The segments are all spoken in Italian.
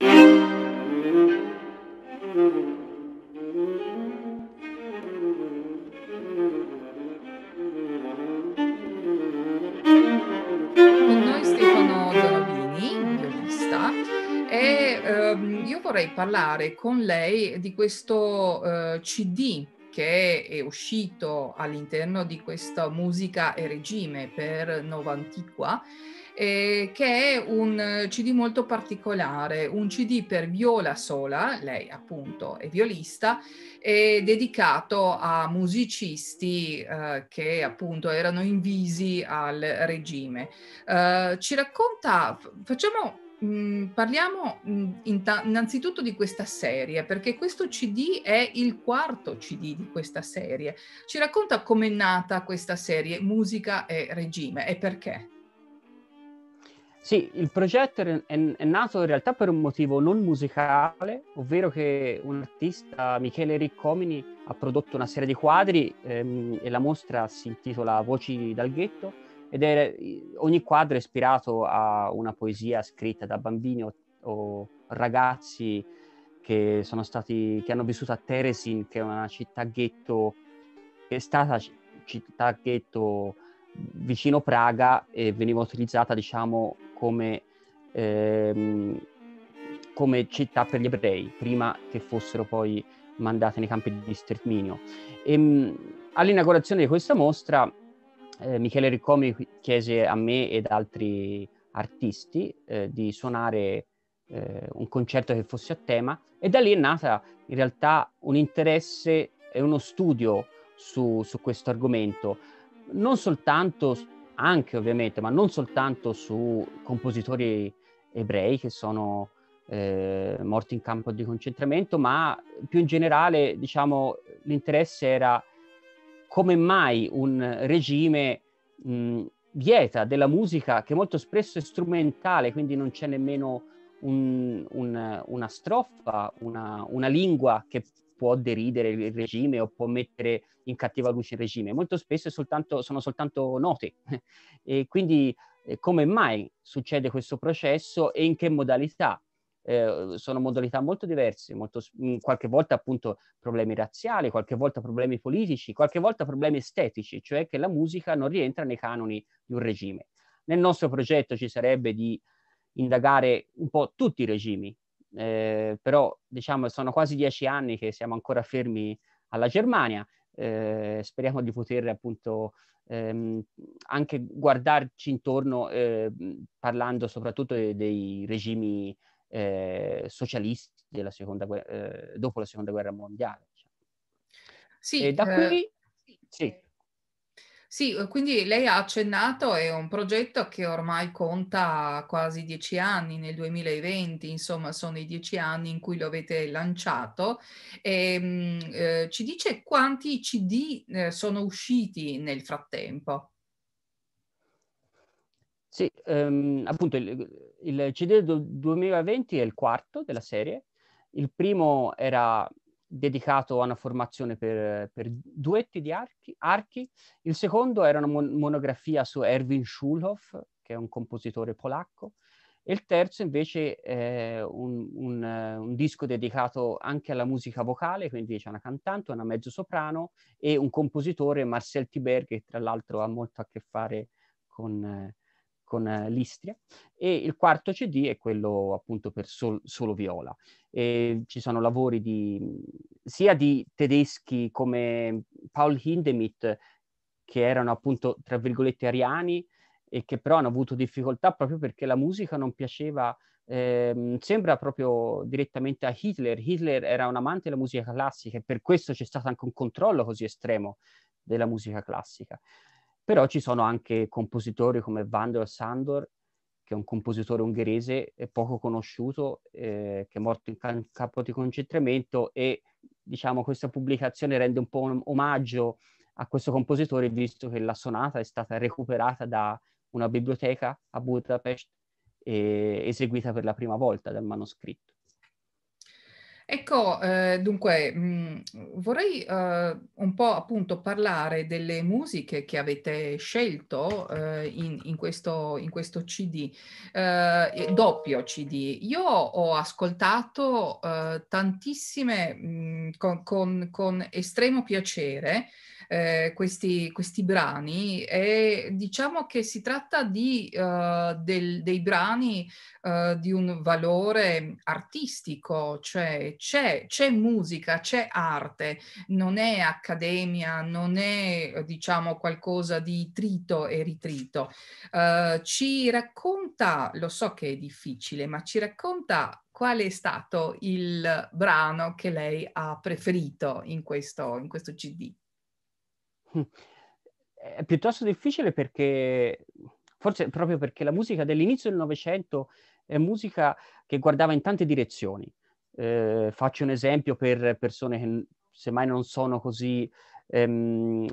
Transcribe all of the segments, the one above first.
Ehm, vorrei parlare con lei di questo uh, eh, CD che è uscito all'interno di questa musica e regime per Novantiqua eh, che è un eh, CD molto particolare, un CD per viola sola, lei appunto è violista, è dedicato a musicisti eh, che appunto erano invisi al regime. Eh, ci racconta, facciamo Mm, parliamo mm, innanzitutto di questa serie, perché questo CD è il quarto CD di questa serie. Ci racconta com'è nata questa serie, musica e regime, e perché? Sì, il progetto è, è, nato in realtà per un motivo non musicale, ovvero che un artista, Michele Riccomini, ha prodotto una serie di quadri ehm, e la mostra si intitola Voci dal ghetto ed è, ogni quadro è ispirato a una poesia scritta da bambini o, o ragazzi che, stati, che hanno vissuto a Teresin, che è una città ghetto, che è stata città ghetto vicino Praga e veniva utilizzata, diciamo, come, ehm, come città per gli ebrei, prima che fossero poi mandate nei campi di sterminio. E, ehm, all'inaugurazione di questa mostra eh, Michele Riccomi chiese a me ed altri artisti eh, di suonare eh, un concerto che fosse a tema e da lì è nata in realtà un interesse e uno studio su, su questo argomento, non soltanto anche ovviamente, ma non soltanto su compositori ebrei che sono eh, morti in campo di concentramento, ma più in generale, diciamo, l'interesse era come mai un regime mh, vieta della musica che molto spesso è strumentale, quindi non c'è nemmeno un, un, una strofa, una, una lingua che può deridere il regime o può mettere in cattiva luce il regime, molto spesso soltanto, sono soltanto note. e quindi eh, come mai succede questo processo e in che modalità? Eh, sono modalità molto diverse, molto, mh, mm, qualche volta appunto problemi razziali, qualche volta problemi politici, qualche volta problemi estetici, cioè che la musica non rientra nei canoni di un regime. Nel nostro progetto ci sarebbe di indagare un po' tutti i regimi, eh, però diciamo sono quasi dieci anni che siamo ancora fermi alla Germania, eh, speriamo di poter appunto ehm, anche guardarci intorno eh, parlando soprattutto dei, dei regimi eh, socialisti della seconda guerra, eh, dopo la seconda guerra mondiale. Diciamo. Sì, e da eh, qui... sì. Sì. Sì, uhm, quindi lei ha accennato, è un progetto che ormai conta quasi dieci anni, nel 2020, insomma sono i dieci anni in cui lo avete lanciato. E, eh, uhm, ci dice quanti CD eh, uhm, sono usciti nel frattempo? Sì, ehm, appunto il, il CD del 2020 è il quarto della serie, il primo era dedicato a una formazione per, per duetti di archi, archi, il secondo era una mon- monografia su Erwin Schulhoff, che è un compositore polacco, e il terzo invece è un, un, un disco dedicato anche alla musica vocale, quindi c'è una cantante, una mezzosoprano e un compositore, Marcel Tiber, che tra l'altro ha molto a che fare con... Eh, con eh, l'Istria e il quarto CD è quello appunto per sol- solo viola. E ci sono lavori di, sia di tedeschi come Paul Hindemith che erano appunto tra virgolette ariani e che però hanno avuto difficoltà proprio perché la musica non piaceva eh, sembra proprio direttamente a Hitler. Hitler era un amante della musica classica e per questo c'è stato anche un controllo così estremo della musica classica. Però ci sono anche compositori come Vandor Sandor, che è un compositore ungherese poco conosciuto, eh, che è morto in ca- campo di concentramento e diciamo questa pubblicazione rende un po' un omaggio a questo compositore, visto che la sonata è stata recuperata da una biblioteca a Budapest e eseguita per la prima volta dal manoscritto. Ecco, eh, dunque, mh, mm, vorrei eh, un po' appunto parlare delle musiche che avete scelto eh, in, in, questo, in, questo, CD, eh, doppio CD. Io ho ascoltato eh, tantissime mh, mm, con, con, con, estremo piacere eh, questi, questi, brani e diciamo che si tratta di, del, dei brani di un valore artistico, cioè c'è, c'è musica, c'è arte, non è accademia, non è eh, diciamo qualcosa di trito e ritrito. Uh, ci racconta, lo so che è difficile, ma ci racconta qual è stato il brano che lei ha preferito in questo, in questo CD? Hm. È piuttosto difficile perché, forse proprio perché la musica dell'inizio del Novecento è musica che guardava in tante direzioni eh, faccio un esempio per persone che semmai non sono così ehm,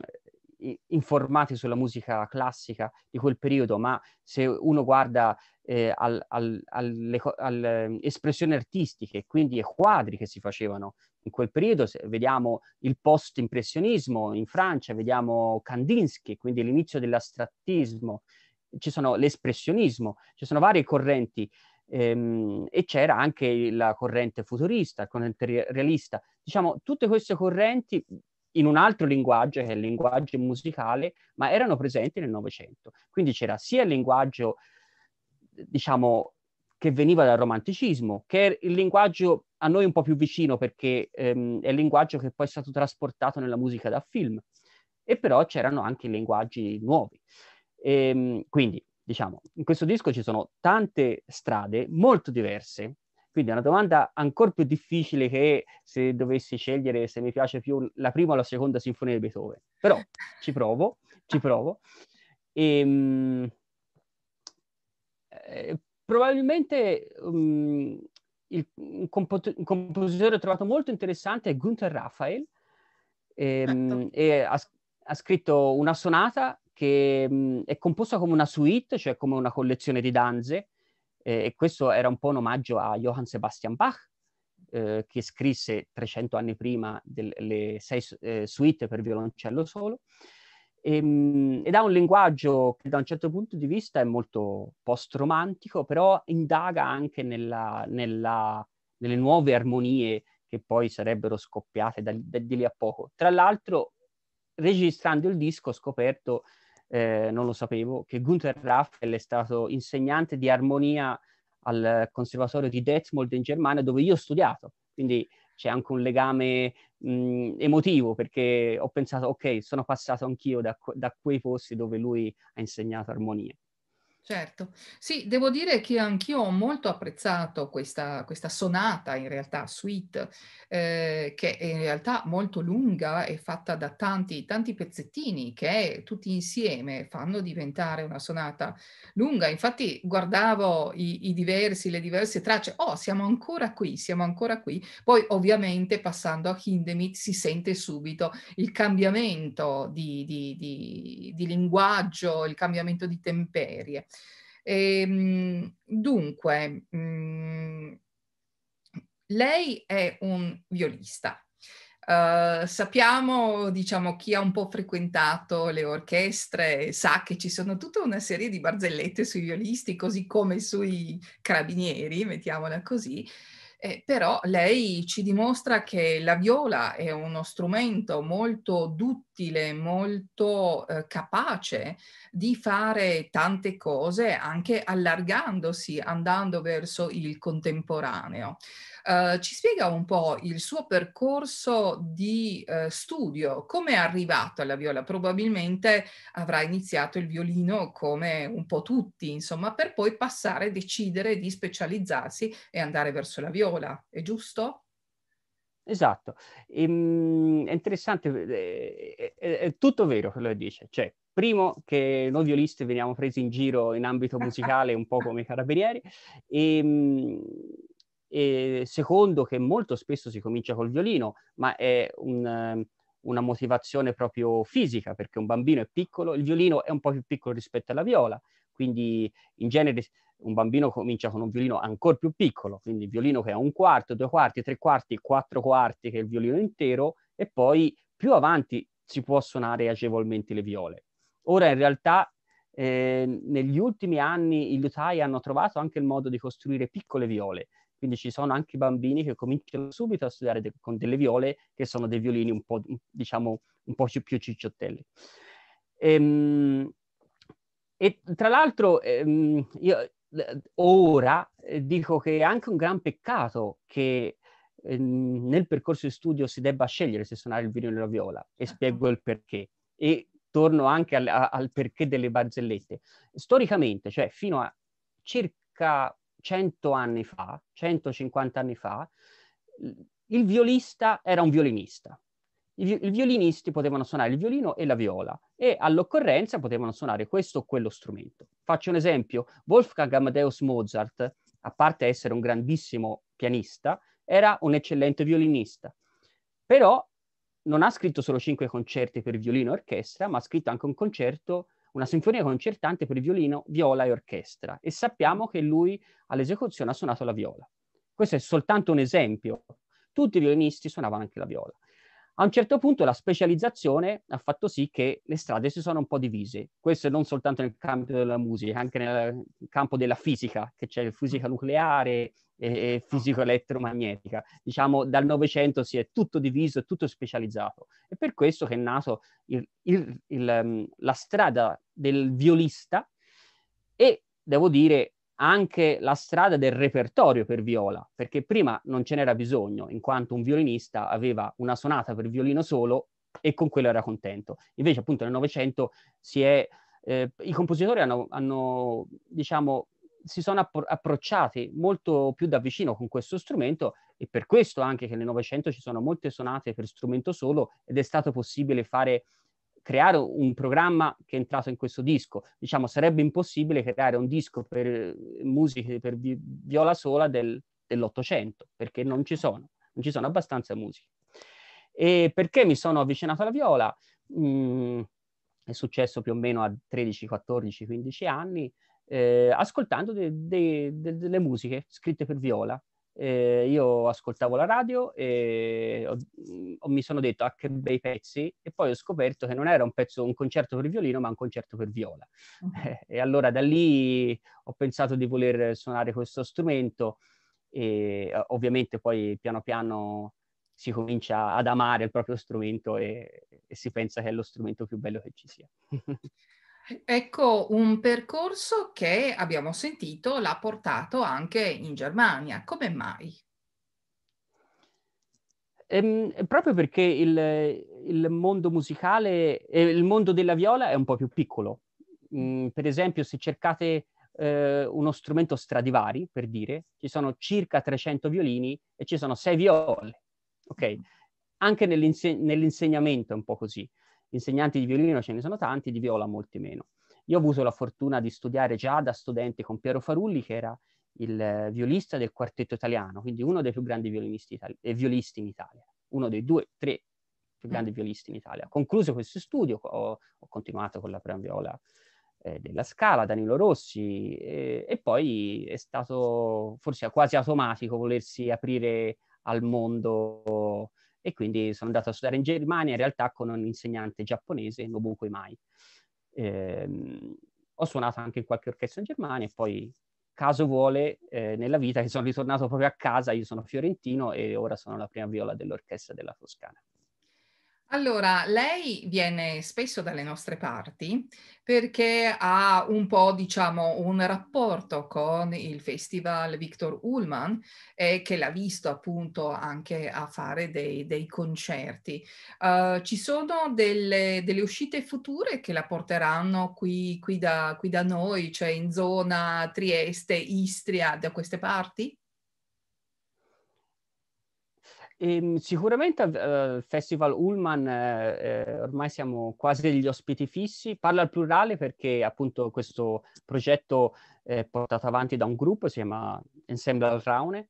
informati sulla musica classica di quel periodo, ma se uno guarda eh, al, al, alle, alle, espressioni artistiche, quindi ai quadri che si facevano in quel periodo, se, vediamo il post-impressionismo in Francia, vediamo Kandinsky, quindi l'inizio dell'astrattismo, ci sono l'espressionismo, ci sono varie correnti Ehm, e c'era anche la corrente futurista, la corrente realista. Diciamo, tutte queste correnti in un altro linguaggio, che è il linguaggio musicale, ma erano presenti nel Novecento. Quindi c'era sia il linguaggio, diciamo, che veniva dal romanticismo, che è il linguaggio a noi un po' più vicino, perché ehm, è il linguaggio che poi è stato trasportato nella musica da film. E però c'erano anche linguaggi nuovi. Ehm, quindi diciamo, in questo disco ci sono tante strade molto diverse, quindi è una domanda ancora più difficile che se dovessi scegliere se mi piace più la prima o la seconda sinfonia di Beethoven. Però ci provo, ci provo. E, ehm, mh, eh, probabilmente um, il, un, compo- un, compositore trovato molto interessante è Gunther Raphael, e, ehm, mh, certo. e ha, ha, scritto una sonata che mh, è composta come una suite, cioè come una collezione di danze, eh, e questo era un po' un omaggio a Johann Sebastian Bach, eh, che scrisse 300 anni prima le sei eh, suite per violoncello solo, e, ehm, mh, ed ha un linguaggio che da un certo punto di vista è molto post-romantico, però indaga anche nella, nella, nelle nuove armonie che poi sarebbero scoppiate da, da, di lì a poco. Tra l'altro, registrando il disco ho scoperto eh, non lo sapevo, che Gunther Raffel è stato insegnante di armonia al conservatorio di Detmold in Germania dove io ho studiato, quindi c'è anche un legame mh, emotivo perché ho pensato ok, sono passato anch'io da, da quei posti dove lui ha insegnato armonia. Certo, sì, devo dire che anch'io ho molto apprezzato questa, questa sonata, in realtà suite, eh, che è in realtà molto lunga e fatta da tanti, tanti pezzettini che tutti insieme fanno diventare una sonata lunga. Infatti guardavo i, i diversi, le diverse tracce, oh, siamo ancora qui, siamo ancora qui. Poi ovviamente passando a Hindemith si sente subito il cambiamento di, di, di, di linguaggio, il cambiamento di temperie. E, ehm, dunque, mm, lei è un violista. Uh, sappiamo, diciamo, chi ha un po' frequentato le orchestre sa che ci sono tutta una serie di barzellette sui violisti, così come sui carabinieri, mettiamola così. Eh, però lei ci dimostra che la viola è uno strumento molto duttile, molto eh, capace di fare tante cose, anche allargandosi, andando verso il contemporaneo. Ehm, ci spiega un po' il suo percorso di uh, studio, come è arrivato alla viola? Probabilmente avrà iniziato il violino come un po' tutti, insomma, per poi passare, decidere di specializzarsi e andare verso la viola, è giusto? Esatto, ehm, è interessante, è, eh, è, eh, eh, è, tutto vero quello che dice, cioè primo che noi violisti veniamo presi in giro in ambito musicale un po' come i carabinieri e, ehm, e secondo che molto spesso si comincia col violino, ma è un, ehm, una motivazione proprio fisica, perché un bambino è piccolo, il violino è un po' più piccolo rispetto alla viola, quindi in genere un bambino comincia con un violino ancora più piccolo, quindi il violino che ha un quarto, due quarti, tre quarti, quattro quarti, che è il violino intero, e poi più avanti si può suonare agevolmente le viole. Ora in realtà eh, negli ultimi anni i liutai hanno trovato anche il modo di costruire piccole viole, quindi ci sono anche bambini che cominciano subito a studiare de- con delle viole, che sono dei violini un po', diciamo, un po' più cicciottelli. Ehm, e tra l'altro, ehm, io ora eh, dico che è anche un gran peccato che ehm, nel percorso di studio si debba scegliere se suonare il violino o la viola, e certo. spiego il perché. E torno anche al, al perché delle barzellette. Storicamente, cioè fino a circa 100 anni fa, 150 anni fa, il violista era un violinista. I, violinisti potevano suonare il violino e la viola e all'occorrenza potevano suonare questo o quello strumento. Faccio un esempio, Wolfgang Amadeus Mozart, a parte essere un grandissimo pianista, era un eccellente violinista. Però non ha scritto solo cinque concerti per violino e orchestra, ma ha scritto anche un concerto una sinfonia concertante per violino, viola e orchestra e sappiamo che lui all'esecuzione ha suonato la viola. Questo è soltanto un esempio. Tutti i violinisti suonavano anche la viola. A un certo punto la specializzazione ha fatto sì che le strade si sono un po' divise. Questo non soltanto nel campo della musica, anche nel campo della fisica, che c'è fisica nucleare e, fisico elettromagnetica. Diciamo dal Novecento si è tutto diviso, tutto specializzato. È per questo che è nato il, il, il, ehm, la strada del violista e devo dire anche la strada del repertorio per viola, perché prima non ce n'era bisogno, in quanto un violinista aveva una sonata per violino solo e con quello era contento. Invece appunto nel Novecento si è... Eh, I compositori hanno, hanno, diciamo, si sono appro- approcciati molto più da vicino con questo strumento e per questo anche che nel Novecento ci sono molte sonate per strumento solo ed è stato possibile fare creare un programma che è entrato in questo disco. Diciamo, sarebbe impossibile creare un disco per eh, musiche per vi- viola sola del, dell'Ottocento, perché non ci sono, non ci sono abbastanza musiche. E perché mi sono avvicinato alla viola? Mm, è successo più o meno a 13, 14, 15 anni, eh, ascoltando de- de- de- delle musiche scritte per viola eh, io ascoltavo la radio e ho, mm, ho, mi sono detto ah che bei pezzi e poi ho scoperto che non era un, pezzo, un concerto per violino ma un concerto per viola eh, e allora da lì ho pensato di voler suonare questo strumento e eh, ovviamente poi piano piano si comincia ad amare il proprio strumento e, e si pensa che è lo strumento più bello che ci sia. Ecco un percorso che abbiamo sentito l'ha portato anche in Germania. Come mai? Ehm, proprio perché il, il mondo musicale, eh, il mondo della viola è un po' più piccolo. Mm, mm, per esempio, se cercate eh, uno strumento Stradivari, per dire, ci sono circa 300 violini e ci sono 6 viole. Ok? Mm. Anche nell'inse- nell'insegnamento è un po' così insegnanti di violino ce ne sono tanti, di viola molti meno. Io ho avuto la fortuna di studiare già da studente con Piero Farulli, che era il eh, violista del quartetto italiano, quindi uno dei più grandi violinisti, itali- eh, violisti in Italia, uno dei due, tre più grandi mm. violisti in Italia. concluso questo studio, ho, ho continuato con la preambiola eh, della Scala, Danilo Rossi, eh, e poi è stato forse quasi automatico volersi aprire al mondo e quindi sono andato a studiare in Germania in realtà con un insegnante giapponese, Nobuko Imai. Eh, ho suonato anche in qualche orchestra in Germania e poi caso vuole eh, nella vita che sono ritornato proprio a casa, io sono fiorentino e ora sono la prima viola dell'orchestra della Toscana. Allora, lei viene spesso dalle nostre parti perché ha un po', diciamo, un rapporto con il festival Victor Ullman eh, che l'ha visto appunto anche a fare dei, dei concerti. Uh, ci sono delle, delle, uscite future che la porteranno qui, qui, da, qui da noi, cioè in zona Trieste, Istria, da queste parti? Ehm, sicuramente al eh, Festival Ullman eh, ormai siamo quasi degli ospiti fissi, parlo al plurale perché appunto questo progetto è portato avanti da un gruppo, si chiama Ensemble al Raune,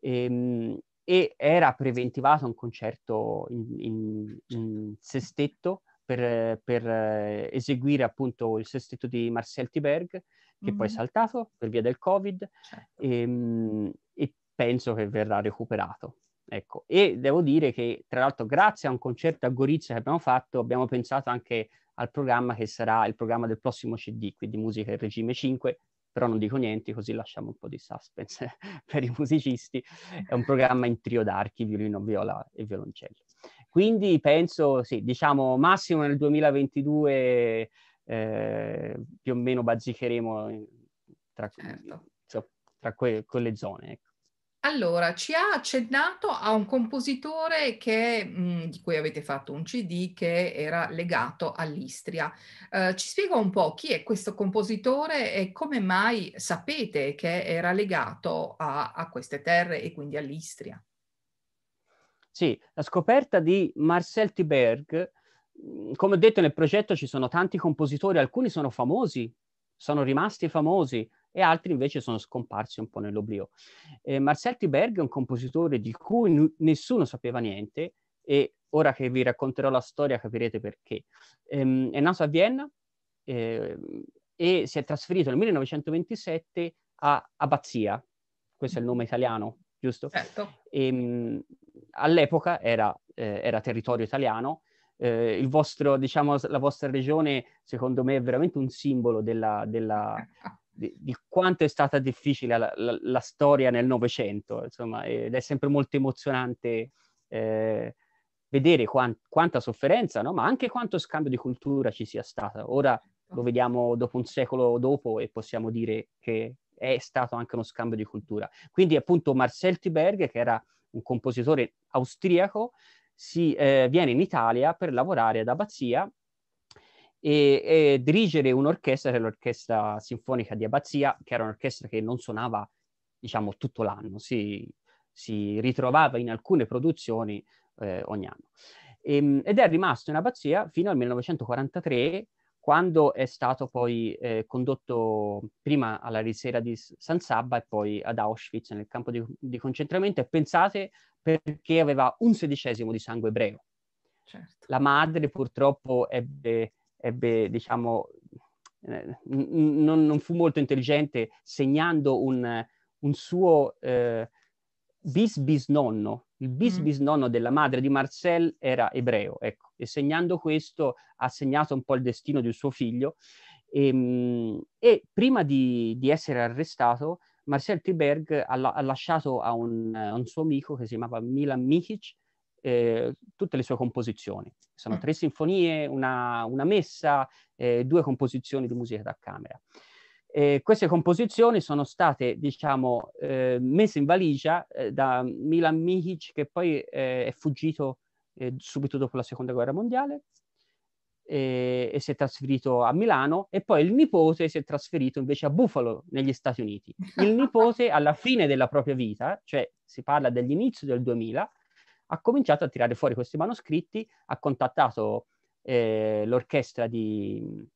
ehm, e era preventivato un concerto in, in, in sestetto per, per eh, eseguire appunto il sestetto di Marcel Tiberg, che mm-hmm. poi è mhm. saltato per via del Covid certo. ehm, e penso che verrà recuperato. Ecco, e devo dire che tra l'altro grazie a un concerto a Gorizia che abbiamo fatto abbiamo pensato anche al programma che sarà il programma del prossimo CD, quindi musica in regime 5, però non dico niente così lasciamo un po' di suspense per i musicisti, è un programma in trio d'archi, violino, viola e violoncello. Quindi penso, sì, diciamo massimo nel 2022 eh, più o meno bazzicheremo tra, certo. insomma, cioè, tra que- quelle zone. Ecco. Allora, ci ha accennato a un compositore che, mh, mhmm, di cui avete fatto un CD che era legato all'Istria. Eh, ci spiega un po' chi è questo compositore e come mai sapete che era legato a, a queste terre e quindi all'Istria? Sì, la scoperta di Marcel Tiberg, mhmm, come ho detto nel progetto ci sono tanti compositori, alcuni sono famosi, sono rimasti famosi, e altri invece sono scomparsi un po' nell'oblio. Eh, Marcel Tiberg è un compositore di cui n- nessuno sapeva niente e ora che vi racconterò la storia capirete perché. Eh, è nato a Vienna eh, e si è trasferito nel 1927 a Abbazia, questo è il nome italiano, giusto? Certo. E, ehm, mh, all'epoca era, eh, era territorio italiano eh, vostro, diciamo, la vostra regione, secondo me, è veramente un simbolo della, della, di, di quanto è stata difficile la, la, la storia nel Novecento, insomma, ed è sempre molto emozionante eh, vedere quant, quanta sofferenza, no? ma anche quanto scambio di cultura ci sia stato. Ora lo vediamo dopo un secolo dopo e possiamo dire che è stato anche uno scambio di cultura. Quindi appunto Marcel Tiberg, che era un compositore austriaco, si, eh, viene in Italia per lavorare ad Abbazia e, e dirigere un'orchestra, che è l'Orchestra Sinfonica di Abbazia, che era un'orchestra che non suonava, diciamo, tutto l'anno, si, si ritrovava in alcune produzioni eh, ogni anno. E, ehm, ed è rimasto in Abbazia fino al 1943, quando è stato poi eh, condotto prima alla risera di San Sabba e poi ad Auschwitz nel campo di, di concentramento. E pensate perché aveva un sedicesimo di sangue ebreo. Certo. La madre purtroppo ebbe ebbe, diciamo, eh, non, non, fu molto intelligente segnando un, un suo eh, bis bisnonno. Il bis mm. bisnonno della madre di Marcel era ebreo, ecco, e segnando questo ha segnato un po' il destino di un suo figlio. E, ehm, e prima di, di, essere arrestato, Marcel Tiberg ha, ha lasciato a un, a un, suo amico che si chiamava Milan Michic eh, tutte le sue composizioni. Sono mm. tre sinfonie, una, una messa, eh, due composizioni di musica da camera. Eh, queste composizioni sono state, diciamo, eh, messe in valigia eh, da Milan Mihic, che poi eh, è fuggito subito dopo la Seconda Guerra Mondiale, e, si è trasferito a Milano e poi il nipote si è trasferito invece a Buffalo negli Stati Uniti. Il nipote alla fine della propria vita, cioè si parla dell'inizio del 2000, ha cominciato a tirare fuori questi manoscritti, ha contattato eh, l'orchestra di,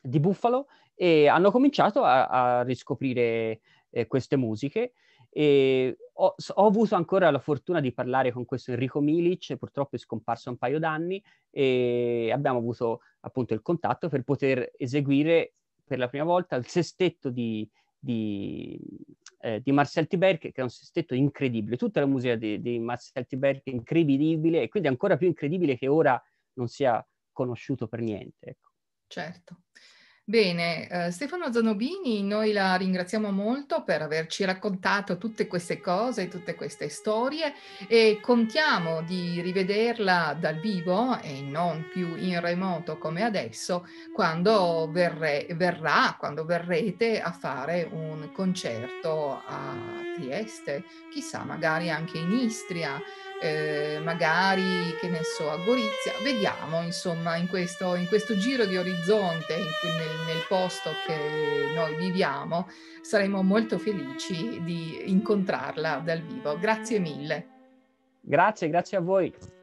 di, Buffalo e hanno cominciato a, a riscoprire eh, queste musiche. E ho, ho, avuto ancora la fortuna di parlare con questo Enrico Milic, purtroppo è scomparso un paio d'anni, e abbiamo avuto appunto il contatto per poter eseguire per la prima volta il sestetto di, di, eh, di Marcel Tiberg, che è un sestetto incredibile. Tutta la musica di, di Marcel Tiberg è incredibile e quindi ancora più incredibile che ora non sia conosciuto per niente. Ecco. Certo. Bene, eh, Stefano Zanobini, noi la ringraziamo molto per averci raccontato tutte queste cose, tutte queste storie e contiamo di rivederla dal vivo e non più in remoto come adesso quando verre, verrà, quando verrete a fare un concerto a Trieste, chissà magari anche in Istria eh, magari che ne so, a Gorizia, vediamo insomma in questo, in questo giro di orizzonte nel, nel, posto che noi viviamo, saremo molto felici di incontrarla dal vivo. Grazie mille. Grazie, grazie a voi.